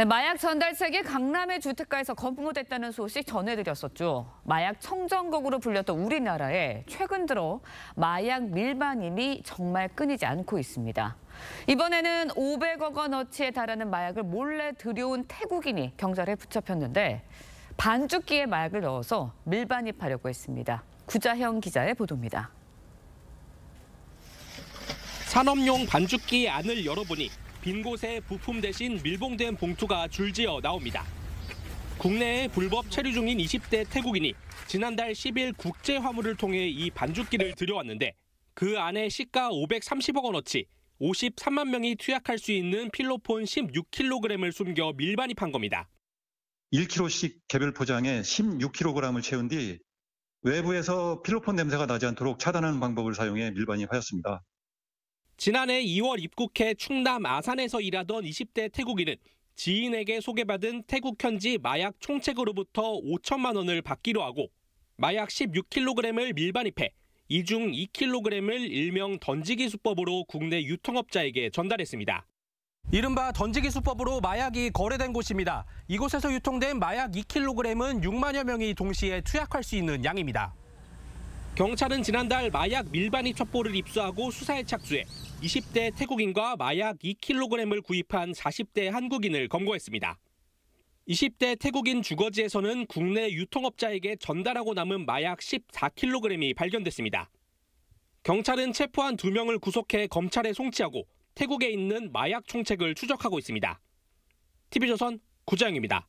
네, 마약 전달책이 강남의 주택가에서 검거됐다는 소식 전해드렸었죠. 마약 청정국으로 불렸던 우리나라에 최근 들어 마약 밀반입이 정말 끊이지 않고 있습니다. 이번에는 500억 원어치에 달하는 마약을 몰래 들여온 태국인이 경찰에 붙잡혔는데 반죽기에 마약을 넣어서 밀반입하려고 했습니다. 구자형 기자의 보도입니다. 산업용 반죽기 안을 열어보니 빈 곳에 부품 대신 밀봉된 봉투가 줄지어 나옵니다. 국내에 불법 체류 중인 20대 태국인이 지난달 10일 국제 화물을 통해 이 반죽기를 들여왔는데 그 안에 시가 530억 원어치 53만 명이 투약할 수 있는 필로폰 16kg을 숨겨 밀반입한 겁니다. 1kg씩 개별 포장에 16kg을 채운 뒤 외부에서 필로폰 냄새가 나지 않도록 차단하는 방법을 사용해 밀반입하였습니다. 지난해 2월 입국해 충남 아산에서 일하던 20대 태국인은 지인에게 소개받은 태국 현지 마약 총책으로부터 5천만 원을 받기로 하고 마약 16kg을 밀반입해 이 중 2kg을 일명 던지기 수법으로 국내 유통업자에게 전달했습니다. 이른바 던지기 수법으로 마약이 거래된 곳입니다. 이곳에서 유통된 마약 2kg은 6만여 명이 동시에 투약할 수 있는 양입니다. 경찰은 지난달 마약 밀반입 첩보를 입수하고 수사에 착수해 20대 태국인과 마약 2kg을 구입한 40대 한국인을 검거했습니다. 20대 태국인 주거지에서는 국내 유통업자에게 전달하고 남은 마약 14kg이 발견됐습니다. 경찰은 체포한 2명을 구속해 검찰에 송치하고 태국에 있는 마약 총책을 추적하고 있습니다. TV조선 구장입니다